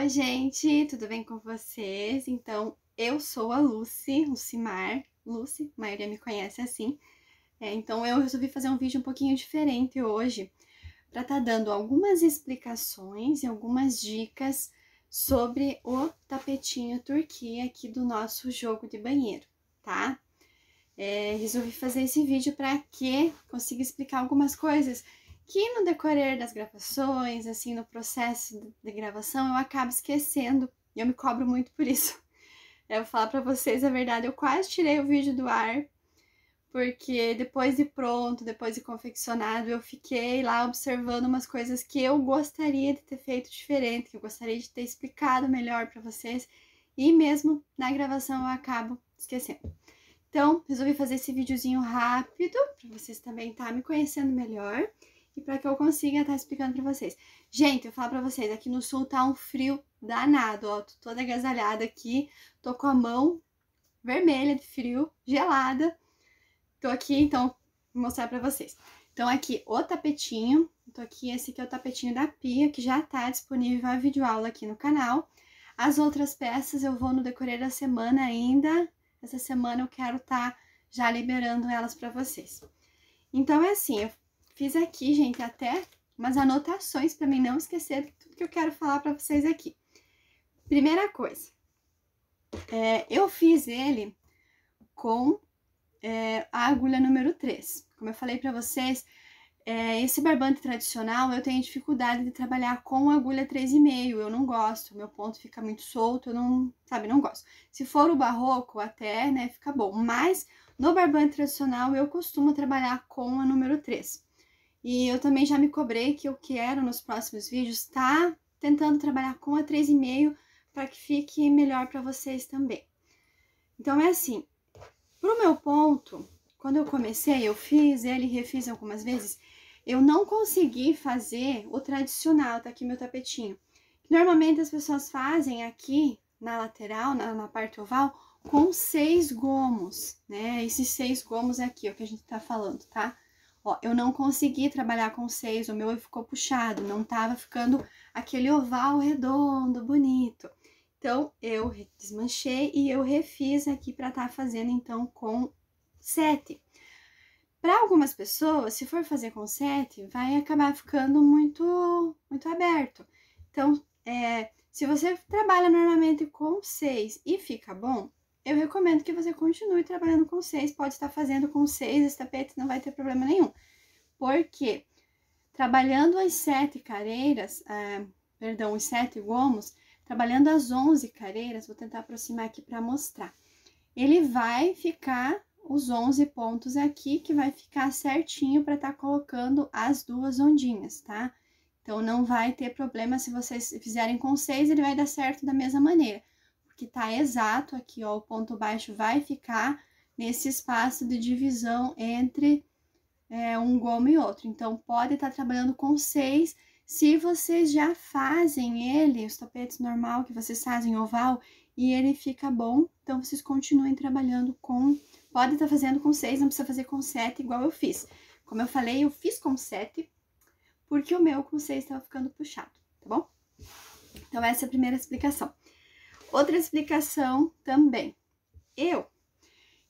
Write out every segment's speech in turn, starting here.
Oi, gente, tudo bem com vocês? Então, eu sou a Lucy, Lucimar, Lucy, a maioria me conhece assim. É, então, eu resolvi fazer um vídeo um pouquinho diferente hoje, para estar tá dando algumas explicações e algumas dicas sobre o tapetinho turquia aqui do nosso jogo de banheiro, tá? É, resolvi fazer esse vídeo para que consiga explicar algumas coisas que no decorrer das gravações, assim, no processo de gravação, eu acabo esquecendo e eu me cobro muito por isso. Eu vou falar para vocês a verdade, eu quase tirei o vídeo do ar, porque depois de pronto, depois de confeccionado, eu fiquei lá observando umas coisas que eu gostaria de ter feito diferente, que eu gostaria de ter explicado melhor para vocês, e mesmo na gravação eu acabo esquecendo. Então, resolvi fazer esse videozinho rápido, para vocês também tá me conhecendo melhor que para que eu consiga estar tá explicando para vocês. Gente, eu falo para vocês, aqui no sul tá um frio danado, ó, tô toda agasalhada aqui, tô com a mão vermelha de frio, gelada. Tô aqui, então, vou mostrar para vocês. Então, aqui o tapetinho, tô aqui, esse aqui é o tapetinho da pia, que já tá disponível a videoaula aqui no canal. As outras peças eu vou no decorrer da semana ainda, essa semana eu quero estar tá já liberando elas para vocês. Então, é assim, eu Fiz aqui, gente, até umas anotações para mim não esquecer tudo que eu quero falar para vocês aqui. Primeira coisa, é, eu fiz ele com é, a agulha número 3. Como eu falei para vocês, é, esse barbante tradicional eu tenho dificuldade de trabalhar com agulha 3,5, eu não gosto, meu ponto fica muito solto, eu não, sabe, não gosto. Se for o barroco até, né, fica bom, mas no barbante tradicional eu costumo trabalhar com a número 3. E eu também já me cobrei que eu quero nos próximos vídeos estar tá tentando trabalhar com a 3,5 para que fique melhor para vocês também. Então é assim, pro meu ponto, quando eu comecei, eu fiz ele refiz algumas vezes, eu não consegui fazer o tradicional, tá aqui meu tapetinho. Normalmente as pessoas fazem aqui na lateral, na, na parte oval, com seis gomos, né? Esses seis gomos aqui, é o que a gente tá falando, tá? Ó, eu não consegui trabalhar com seis, o meu ficou puxado, não tava ficando aquele oval redondo, bonito. Então, eu desmanchei e eu refiz aqui para estar tá fazendo, então, com sete. Para algumas pessoas, se for fazer com sete, vai acabar ficando muito, muito aberto. Então, é, se você trabalha normalmente com seis e fica bom, eu recomendo que você continue trabalhando com seis, pode estar fazendo com seis esse tapete, não vai ter problema nenhum. Porque trabalhando as sete careiras, ah, perdão, os sete gomos, trabalhando as onze careiras, vou tentar aproximar aqui para mostrar. Ele vai ficar os onze pontos aqui, que vai ficar certinho para estar tá colocando as duas ondinhas, tá? Então, não vai ter problema se vocês fizerem com seis, ele vai dar certo da mesma maneira que está exato aqui, ó, o ponto baixo vai ficar nesse espaço de divisão entre é, um gomo e outro. Então, pode estar tá trabalhando com seis. Se vocês já fazem ele, os tapetes normal que vocês fazem oval, e ele fica bom, então vocês continuem trabalhando com... Pode estar tá fazendo com seis, não precisa fazer com sete, igual eu fiz. Como eu falei, eu fiz com sete, porque o meu com seis estava ficando puxado, tá bom? Então, essa é a primeira explicação. Outra explicação também. Eu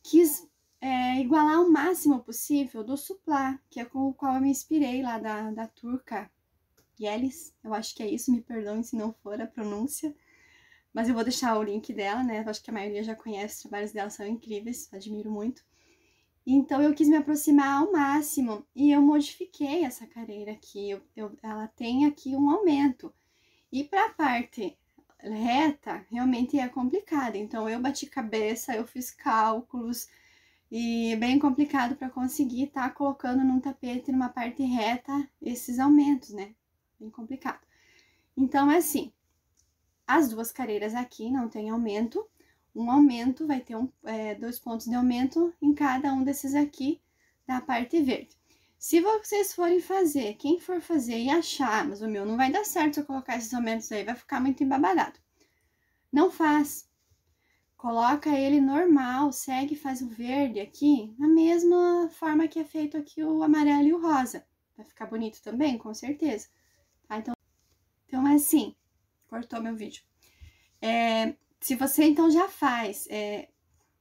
quis é, igualar o máximo possível do suplá, que é com o qual eu me inspirei lá da, da turca Yelis. Eu acho que é isso, me perdoem se não for a pronúncia. Mas eu vou deixar o link dela, né? Eu acho que a maioria já conhece, os trabalhos dela são incríveis, admiro muito. Então eu quis me aproximar ao máximo e eu modifiquei essa careira aqui. Eu, eu, ela tem aqui um aumento. E para a parte reta realmente é complicada. Então eu bati cabeça, eu fiz cálculos e é bem complicado para conseguir estar tá colocando num tapete, numa parte reta, esses aumentos, né? Bem complicado. Então é assim, as duas careiras aqui não tem aumento, um aumento vai ter um, é, dois pontos de aumento em cada um desses aqui da parte verde. Se vocês forem fazer, quem for fazer e achar, mas o meu não vai dar certo se eu colocar esses aumentos aí, vai ficar muito embabadado. Não faz. Coloca ele normal, segue, faz o verde aqui, na mesma forma que é feito aqui o amarelo e o rosa. Vai ficar bonito também, com certeza. Tá? Então, então, é assim, cortou meu vídeo. É, se você, então, já faz é,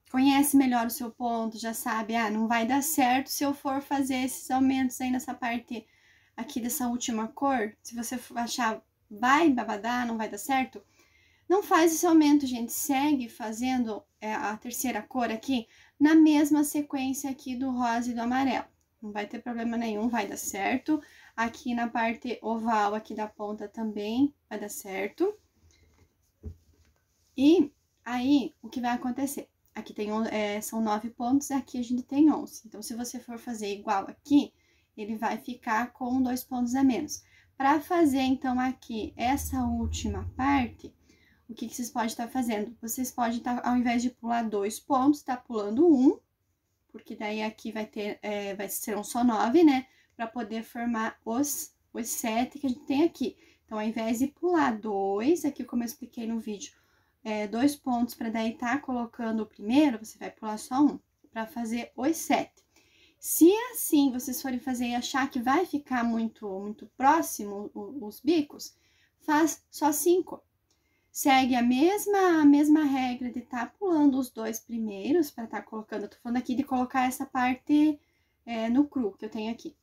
conhece melhor o seu ponto, já sabe, ah, não vai dar certo se eu for fazer esses aumentos aí nessa parte aqui dessa última cor. Se você achar vai babadar, não vai dar certo, não faz esse aumento, gente. Segue fazendo é, a terceira cor aqui na mesma sequência aqui do rosa e do amarelo. Não vai ter problema nenhum, vai dar certo. Aqui na parte oval aqui da ponta também vai dar certo. E aí, o que vai acontecer? Aqui tem, é, são nove pontos, aqui a gente tem onze. Então, se você for fazer igual aqui, ele vai ficar com dois pontos a menos. Para fazer, então, aqui essa última parte, o que, que vocês podem estar tá fazendo? Vocês podem estar, tá, ao invés de pular dois pontos, tá pulando um, porque daí aqui vai ter, é, vai ser um só nove, né? Para poder formar os, os sete que a gente tem aqui. Então, ao invés de pular dois, aqui como eu expliquei no vídeo, é, dois pontos para daí tá colocando o primeiro, você vai pular só um, para fazer os sete. Se é assim vocês forem fazer e achar que vai ficar muito, muito próximo os bicos, faz só cinco. Segue a mesma, a mesma regra de tá pulando os dois primeiros para tá colocando. Eu tô falando aqui de colocar essa parte é, no cru que eu tenho aqui.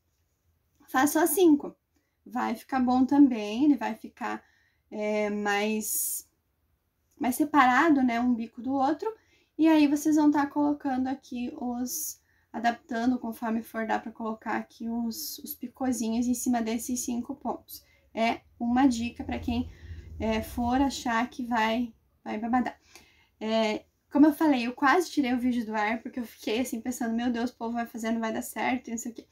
Faz só cinco. Vai ficar bom também, ele vai ficar é, mais separado, né, um bico do outro. E aí vocês vão estar tá colocando aqui os, adaptando conforme for dar para colocar aqui os, os picôzinhos em cima desses cinco pontos. É uma dica para quem é, for achar que vai, vai babadar. É, como eu falei, eu quase tirei o vídeo do ar, porque eu fiquei assim pensando, meu Deus, o povo vai fazer, não vai dar certo, o aqui.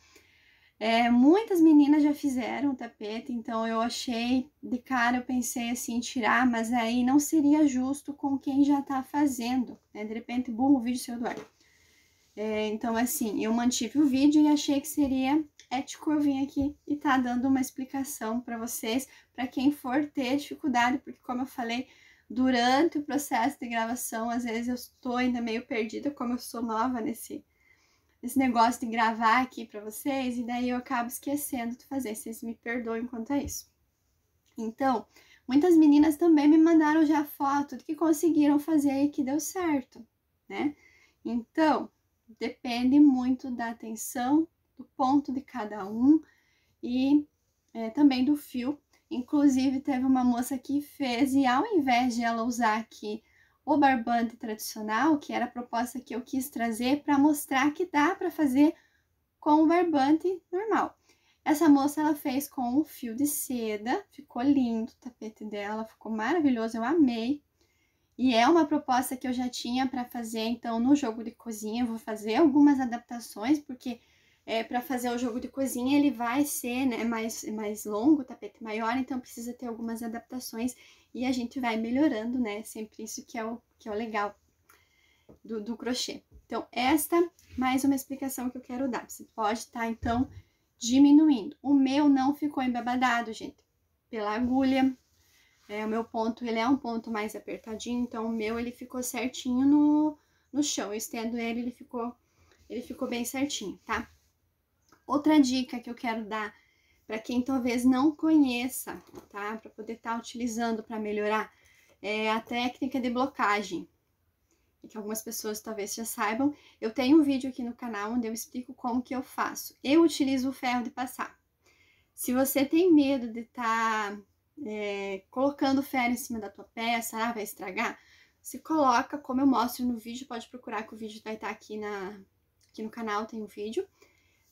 É, muitas meninas já fizeram tapete, então eu achei de cara, eu pensei assim, tirar, mas aí não seria justo com quem já tá fazendo, né? De repente, bom, o vídeo seu do ar. É, então, assim, eu mantive o vídeo e achei que seria ético eu vir aqui e tá dando uma explicação para vocês, para quem for ter dificuldade, porque como eu falei, durante o processo de gravação, às vezes eu estou ainda meio perdida, como eu sou nova nesse esse negócio de gravar aqui para vocês e daí eu acabo esquecendo de fazer, vocês me perdoem quanto a isso. Então, muitas meninas também me mandaram já foto que conseguiram fazer e que deu certo, né? Então, depende muito da atenção, do ponto de cada um e é, também do fio. Inclusive, teve uma moça que fez e ao invés de ela usar aqui o barbante tradicional, que era a proposta que eu quis trazer para mostrar que dá para fazer com o barbante normal. Essa moça ela fez com um fio de seda, ficou lindo o tapete dela, ficou maravilhoso, eu amei. E é uma proposta que eu já tinha para fazer então no jogo de cozinha, eu vou fazer algumas adaptações porque é, para fazer o jogo de cozinha, ele vai ser né, mais, mais longo, tapete maior, então precisa ter algumas adaptações e a gente vai melhorando, né? Sempre isso que é o, que é o legal do, do crochê. Então, esta mais uma explicação que eu quero dar. Você pode estar, tá, então, diminuindo. O meu não ficou embabadado, gente, pela agulha. É, o meu ponto, ele é um ponto mais apertadinho, então o meu, ele ficou certinho no, no chão. Eu estendo ele, ele ficou, ele ficou bem certinho, tá? Outra dica que eu quero dar para quem talvez não conheça, tá? Para poder estar tá utilizando para melhorar é a técnica de blocagem. Que algumas pessoas talvez já saibam. Eu tenho um vídeo aqui no canal onde eu explico como que eu faço. Eu utilizo o ferro de passar. Se você tem medo de estar tá, é, colocando ferro em cima da tua peça, ah, vai estragar, você coloca, como eu mostro no vídeo, pode procurar que o vídeo vai estar tá aqui, na, aqui no canal, tem um vídeo.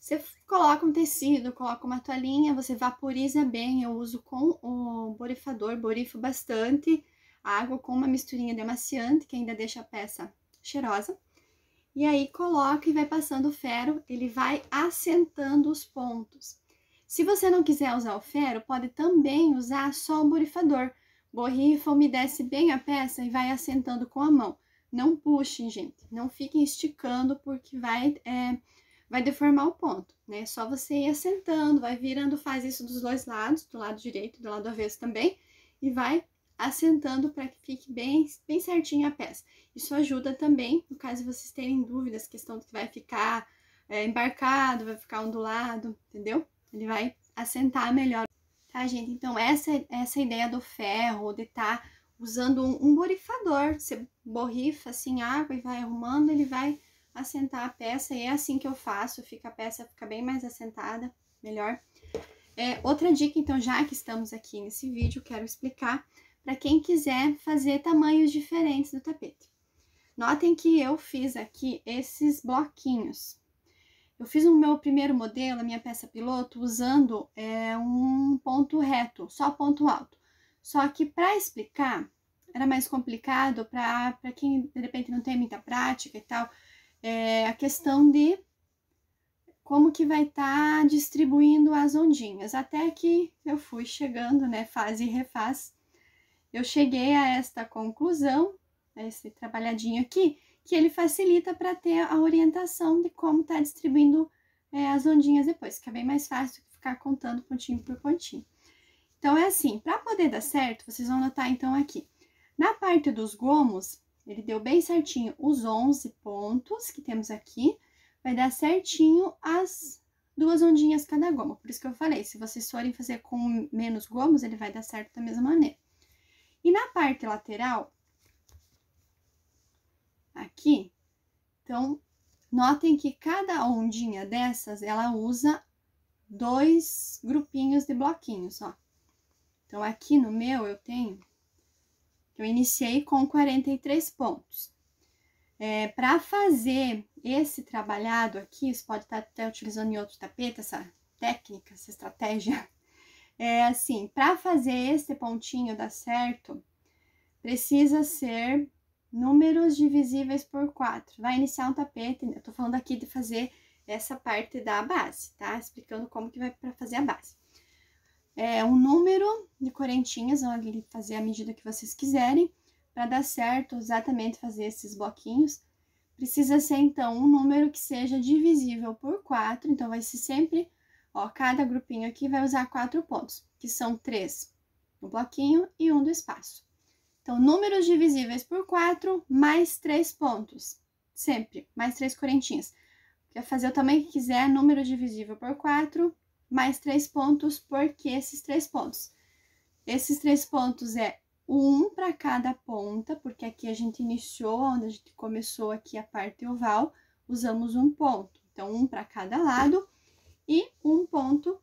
Você coloca um tecido, coloca uma toalhinha, você vaporiza bem. Eu uso com o borifador, borifo bastante a água com uma misturinha de amaciante, que ainda deixa a peça cheirosa. E aí coloca e vai passando o ferro, ele vai assentando os pontos. Se você não quiser usar o ferro, pode também usar só o borifador. Borrifa, umedece bem a peça e vai assentando com a mão. Não puxem, gente. Não fiquem esticando, porque vai é, vai deformar o ponto, né? É só você ir assentando, vai virando, faz isso dos dois lados, do lado direito e do lado avesso também, e vai assentando para que fique bem, bem certinho a peça. Isso ajuda também, no caso vocês terem dúvidas, questão de que vai ficar é, embarcado, vai ficar ondulado, entendeu? Ele vai assentar melhor. Tá, gente? Então, essa, essa ideia do ferro, de estar tá usando um, um borrifador, você borrifa assim água e vai arrumando, ele vai assentar a peça, e é assim que eu faço, fica a peça fica bem mais assentada, melhor. É, outra dica, então, já que estamos aqui nesse vídeo, quero explicar para quem quiser fazer tamanhos diferentes do tapete. Notem que eu fiz aqui esses bloquinhos. Eu fiz o meu primeiro modelo, a minha peça piloto, usando é, um ponto reto, só ponto alto. Só que para explicar, era mais complicado para quem de repente não tem muita prática e tal, é, a questão de como que vai estar tá distribuindo as ondinhas. Até que eu fui chegando, né, fase e refaz, eu cheguei a esta conclusão, a esse trabalhadinho aqui, que ele facilita para ter a orientação de como está distribuindo é, as ondinhas depois, fica é bem mais fácil ficar contando pontinho por pontinho. Então, é assim, para poder dar certo, vocês vão notar então aqui. Na parte dos gomos, ele deu bem certinho os 11 pontos que temos aqui, vai dar certinho as duas ondinhas cada goma. Por isso que eu falei, se vocês forem fazer com menos gomos, ele vai dar certo da mesma maneira. E na parte lateral, aqui, então, notem que cada ondinha dessas, ela usa dois grupinhos de bloquinhos, ó. Então, aqui no meu, eu tenho eu iniciei com 43 pontos. É, para fazer esse trabalhado aqui, você pode estar tá até utilizando em outro tapete essa técnica, essa estratégia. É assim, para fazer esse pontinho dar certo, precisa ser números divisíveis por 4. Vai iniciar um tapete, eu tô falando aqui de fazer essa parte da base, tá? Explicando como que vai para fazer a base é, um número de correntinhas, vão né, ali fazer a medida que vocês quiserem, para dar certo exatamente fazer esses bloquinhos. Precisa ser, então, um número que seja divisível por 4, então vai ser sempre, ó, cada grupinho aqui vai usar quatro pontos, que são três do bloquinho e um do espaço. Então, números divisíveis por 4, mais três pontos, sempre, mais três correntinhas. Quer fazer o tamanho que quiser, número divisível por 4, mais três pontos, porque esses três pontos. Esses três pontos é um para cada ponta, porque aqui a gente iniciou, onde a gente começou aqui a parte oval, usamos um ponto. Então, um para cada lado e um ponto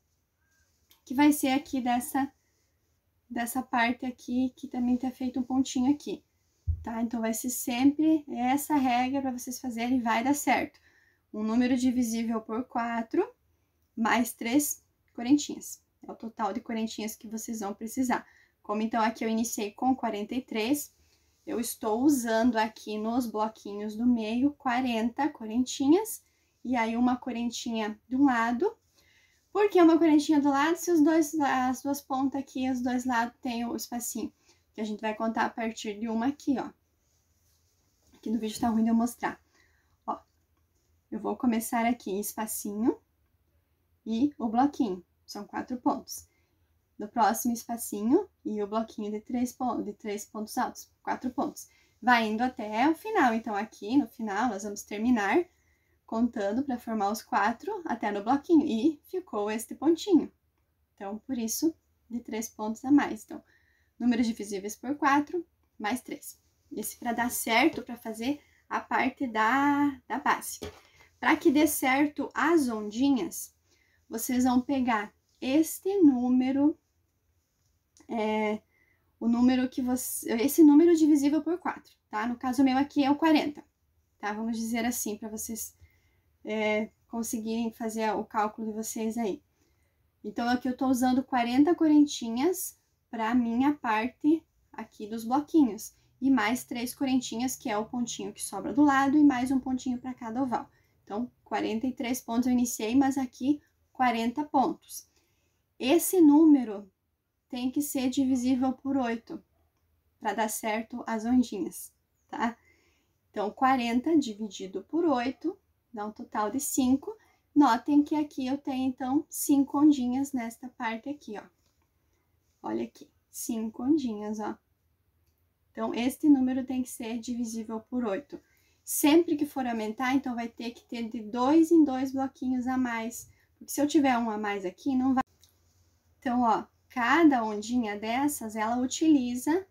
que vai ser aqui dessa, dessa parte aqui, que também tá feito um pontinho aqui, tá? Então, vai ser sempre essa regra para vocês fazerem, vai dar certo. Um número divisível por quatro mais três correntinhas. É o total de correntinhas que vocês vão precisar. Como, então, aqui eu iniciei com 43, eu estou usando aqui nos bloquinhos do meio 40 correntinhas, e aí uma correntinha de um lado. Por que uma correntinha do lado? Se os dois, as duas pontas aqui, os dois lados tem o espacinho, que a gente vai contar a partir de uma aqui, ó. Aqui no vídeo tá ruim de eu mostrar. Ó, eu vou começar aqui em espacinho, e o bloquinho. São quatro pontos. No próximo espacinho e o bloquinho de três, pontos, de três pontos altos, quatro pontos. Vai indo até o final. Então, aqui no final, nós vamos terminar contando para formar os quatro até no bloquinho. E ficou este pontinho. Então, por isso, de três pontos a mais. Então, números divisíveis por quatro, mais três. Esse para dar certo, para fazer a parte da, da base. Para que dê certo as ondinhas, vocês vão pegar este número, é, o número que você. Esse número divisível por 4, tá? No caso meu aqui é o 40, tá? Vamos dizer assim, para vocês é, conseguirem fazer o cálculo de vocês aí. Então, aqui eu estou usando 40 correntinhas para minha parte aqui dos bloquinhos. E mais três correntinhas, que é o pontinho que sobra do lado, e mais um pontinho para cada oval. Então, 43 pontos eu iniciei, mas aqui 40 pontos. Esse número tem que ser divisível por 8 para dar certo as ondinhas, tá? Então, 40 dividido por 8 dá um total de 5. Notem que aqui eu tenho, então, 5 ondinhas nesta parte aqui, ó. Olha aqui, 5 ondinhas, ó. Então, este número tem que ser divisível por 8. Sempre que for aumentar, então, vai ter que ter de 2 em 2 bloquinhos a mais se eu tiver um a mais aqui, não vai... Então, ó, cada ondinha dessas, ela utiliza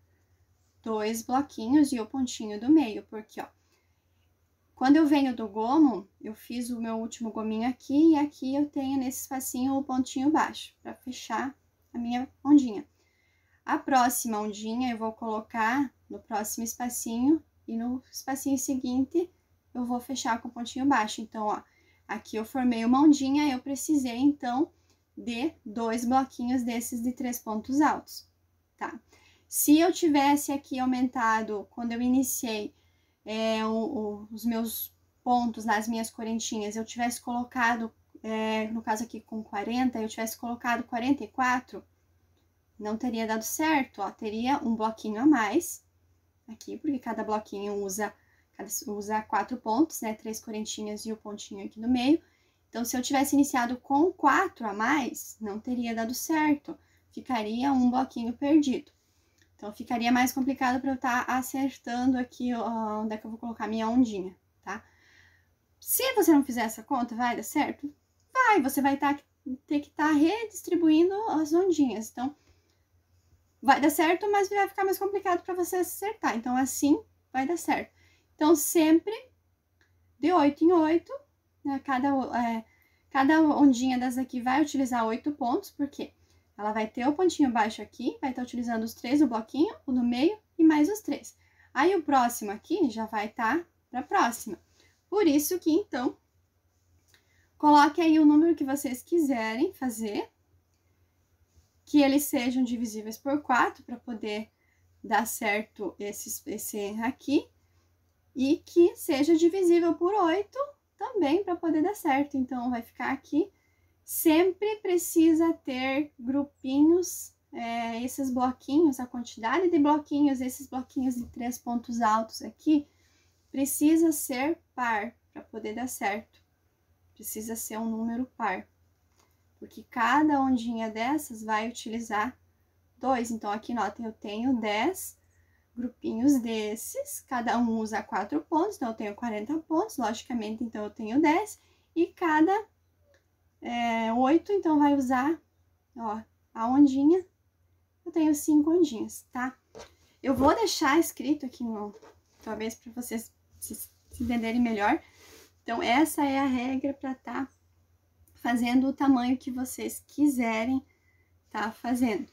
dois bloquinhos e o pontinho do meio, porque, ó, quando eu venho do gomo, eu fiz o meu último gominho aqui, e aqui eu tenho nesse espacinho o pontinho baixo, para fechar a minha ondinha. A próxima ondinha eu vou colocar no próximo espacinho, e no espacinho seguinte eu vou fechar com o pontinho baixo. Então, ó, Aqui eu formei uma ondinha, eu precisei, então, de dois bloquinhos desses de três pontos altos, tá? Se eu tivesse aqui aumentado, quando eu iniciei é, o, o, os meus pontos nas minhas correntinhas, eu tivesse colocado, é, no caso aqui com 40, eu tivesse colocado 44, não teria dado certo, ó, teria um bloquinho a mais aqui, porque cada bloquinho usa usar quatro pontos, né? Três correntinhas e o pontinho aqui no meio. Então, se eu tivesse iniciado com quatro a mais, não teria dado certo. Ficaria um bloquinho perdido. Então, ficaria mais complicado para eu estar tá acertando aqui onde é que eu vou colocar minha ondinha, tá? Se você não fizer essa conta, vai dar certo? Vai, você vai tá, ter que estar tá redistribuindo as ondinhas. Então, vai dar certo, mas vai ficar mais complicado para você acertar. Então, assim vai dar certo. Então, sempre de 8 em 8, né? cada, é, cada ondinha dessa aqui vai utilizar 8 pontos, porque ela vai ter o pontinho baixo aqui, vai estar tá utilizando os três do bloquinho, o do meio e mais os três. Aí, o próximo aqui já vai estar tá para a próxima. Por isso que, então, coloque aí o número que vocês quiserem fazer, que eles sejam divisíveis por 4 para poder dar certo esse, esse aqui e que seja divisível por 8 também para poder dar certo. Então, vai ficar aqui. Sempre precisa ter grupinhos, é, esses bloquinhos, a quantidade de bloquinhos, esses bloquinhos de três pontos altos aqui, precisa ser par para poder dar certo. Precisa ser um número par, porque cada ondinha dessas vai utilizar dois. Então, aqui, notem, eu tenho 10 grupinhos desses, cada um usa quatro pontos, então eu tenho 40 pontos, logicamente, então eu tenho 10, e cada é, 8, então vai usar, ó, a ondinha, eu tenho cinco ondinhas, tá? Eu vou deixar escrito aqui, no, talvez, para vocês se, se entenderem melhor. Então, essa é a regra para tá fazendo o tamanho que vocês quiserem tá fazendo.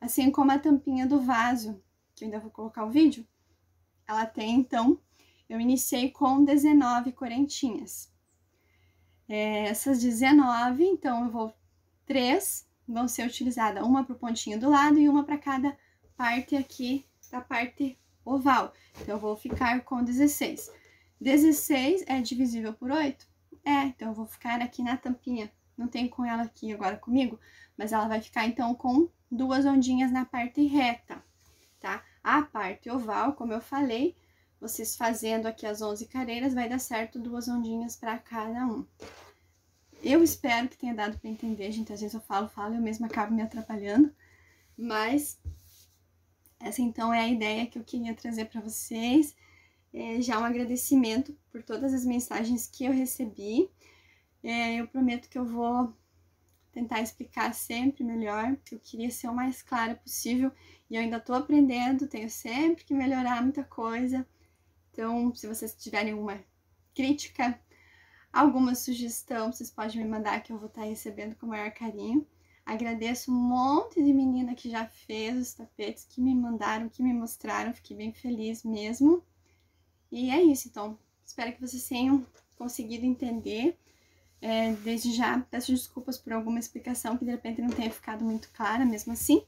Assim como a tampinha do vaso, que eu ainda vou colocar o vídeo, ela tem, então, eu iniciei com 19 correntinhas. É, essas 19, então, eu vou... Três vão ser utilizadas, uma para o pontinho do lado e uma para cada parte aqui da parte oval. Então, eu vou ficar com 16. 16 é divisível por 8? É, então eu vou ficar aqui na tampinha. Não tem com ela aqui agora comigo, mas ela vai ficar, então, com duas ondinhas na parte reta tá? A parte oval, como eu falei, vocês fazendo aqui as 11 careiras, vai dar certo duas ondinhas para cada um. Eu espero que tenha dado para entender, gente. Às vezes eu falo, falo, eu mesma acabo me atrapalhando. Mas essa então é a ideia que eu queria trazer para vocês. É, já um agradecimento por todas as mensagens que eu recebi. É, eu prometo que eu vou tentar explicar sempre melhor. Eu queria ser o mais clara possível e eu ainda estou aprendendo, tenho sempre que melhorar muita coisa. Então, se vocês tiverem alguma crítica, alguma sugestão, vocês podem me mandar que eu vou estar recebendo com o maior carinho. Agradeço um monte de menina que já fez os tapetes, que me mandaram, que me mostraram, fiquei bem feliz mesmo. E é isso, então. Espero que vocês tenham conseguido entender é, desde já peço desculpas por alguma explicação que de repente não tenha ficado muito clara, mesmo assim.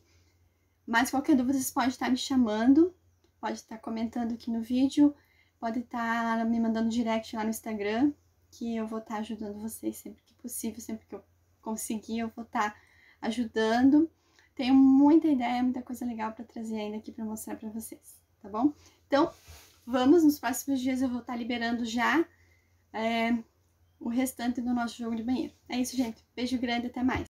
Mas qualquer dúvida, vocês podem estar me chamando, pode estar comentando aqui no vídeo, pode estar me mandando direct lá no Instagram, que eu vou estar ajudando vocês sempre que possível, sempre que eu conseguir, eu vou estar ajudando. Tenho muita ideia, muita coisa legal para trazer ainda aqui para mostrar para vocês, tá bom? Então, vamos, nos próximos dias eu vou estar liberando já. É, o restante do nosso jogo de banheiro. É isso, gente. Beijo grande, até mais!